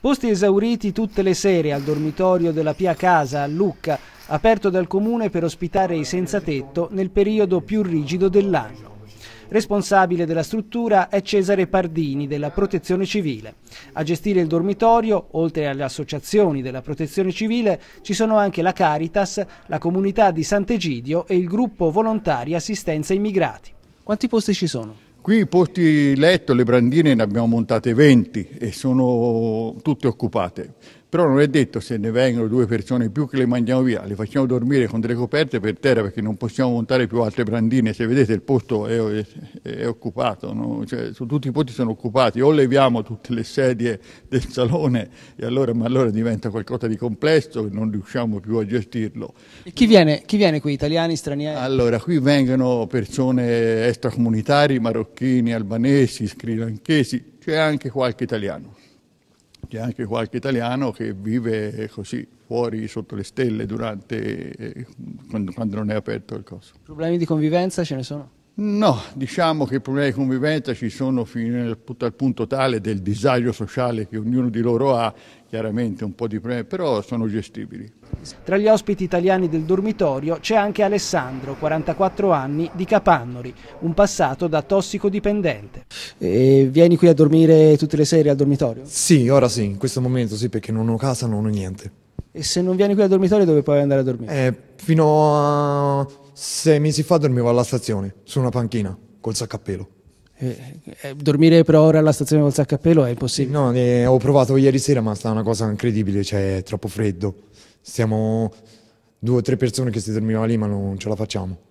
Posti esauriti tutte le sere al dormitorio della Pia Casa a Lucca, aperto dal comune per ospitare i senza tetto nel periodo più rigido dell'anno. Responsabile della struttura è Cesare Pardini della Protezione Civile. A gestire il dormitorio, oltre alle associazioni della Protezione Civile, ci sono anche la Caritas, la comunità di Sant'Egidio e il gruppo volontari assistenza immigrati. Quanti posti ci sono? Qui i posti letto, le brandine ne abbiamo montate 20 e sono tutte occupate. Però non è detto se ne vengono due persone in più che le mandiamo via, le facciamo dormire con delle coperte per terra perché non possiamo montare più altre brandine, se vedete il posto è, è, è occupato, no? cioè, su, tutti i posti sono occupati, o leviamo tutte le sedie del salone allora, ma allora diventa qualcosa di complesso e non riusciamo più a gestirlo. E chi viene, chi viene qui, italiani, stranieri? Allora, qui vengono persone extracomunitari, marocchini, albanesi, sri lankesi, c'è anche qualche italiano c'è anche qualche italiano che vive così fuori sotto le stelle durante, eh, quando, quando, non è aperto il coso. Problemi di convivenza ce ne sono? No, diciamo che i problemi di convivenza ci sono fino al, al punto tale del disagio sociale che ognuno di loro ha, chiaramente un po' di problemi, però sono gestibili. Tra gli ospiti italiani del dormitorio c'è anche Alessandro, 44 anni, di Capannori, un passato da tossicodipendente. E vieni qui a dormire tutte le sere al dormitorio? Sì, ora sì, in questo momento sì, perché non ho casa, non ho niente. E se non vieni qui al dormitorio dove puoi andare a dormire? Eh, fino a sei mesi fa dormivo alla stazione, su una panchina, col sacco a pelo. Eh, eh, dormire per ora alla stazione col sacco a pelo è impossibile? No, eh, ho provato ieri sera ma sta una cosa incredibile, cioè è troppo freddo siamo due o tre persone che si dormiva lì ma non ce la facciamo.